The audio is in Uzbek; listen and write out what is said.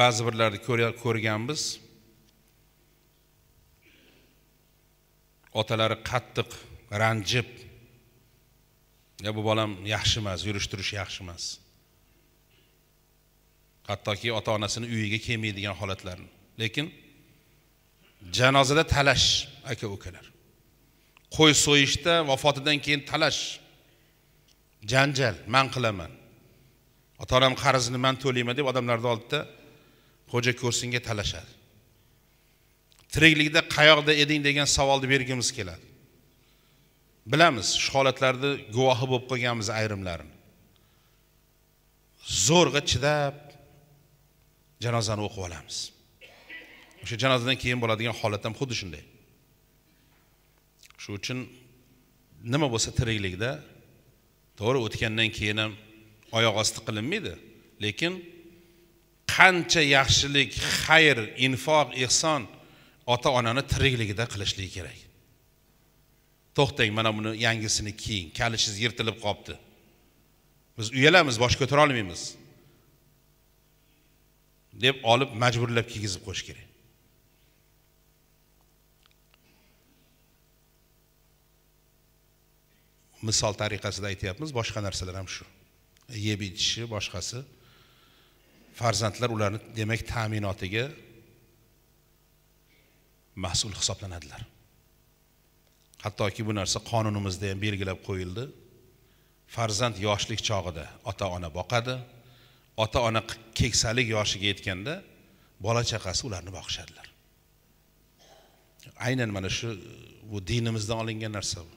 ba'zi birlarni ko'rganmiz otalari qattiq ranjib ya bu bolam yaxshi emas yurish turishi yaxshi emas hattoki ota onasini uyiga kelmaydigan holatlarni lekin janozada talash aka ukalar qo'y so'yishda vafotidan keyin talash janjal man qilaman ota onam qarzini man to'layman deb odamlarni oldida xo'ja ko'rsinga talashadi tiriklikda qayoqda eding degan savolni bergimiz keladi bilamiz shu holatlarni guvohi bo'lib qolganmiz ayrimlarini zo'rg'a chidab janozani o'qib olamiz o'sha janozadan keyin bo'ladigan holat ham xuddi shunday shuning uchun nima bo'lsa tiriklikda to'g'ri o'tgandan keyin ham oyoq osti qilinmaydi lekin qancha yaxshilik xayr infoq ehson ota onani tirikligida qilishligi kerak to'xtang mana buni yangisini kiying kalishingiz yirtilib qolibdi biz uyalamiz bosh ko'tara olmaymiz deb olib majburlab kiygizib qo'yish kerak misol tariqasida aytyapmiz boshqa narsalar ham shu yeb ichishi boshqasi farzandlar ularni demak ta'minotiga mas'ul hisoblanadilar hattoki bu narsa qonunimizda ham belgilab qo'yildi farzand yoshlik chog'ida ota ona boqadi ota ona keksalik yoshiga yetganda bola chaqasi ularni boqishadilar aynan mana shu bu dinimizdan olingan narsa bu